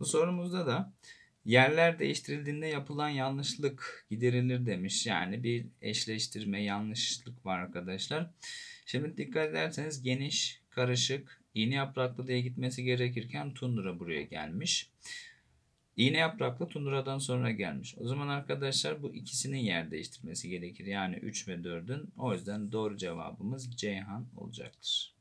Bu sorumuzda da yerler değiştirildiğinde yapılan yanlışlık giderilir demiş. Yani bir eşleştirme yanlışlık var arkadaşlar. Şimdi dikkat ederseniz geniş, karışık, iğne yapraklı diye gitmesi gerekirken tundura buraya gelmiş. İğne yapraklı tunduradan sonra gelmiş. O zaman arkadaşlar bu ikisinin yer değiştirmesi gerekir. Yani 3 ve 4'ün. O yüzden doğru cevabımız Ceyhan olacaktır.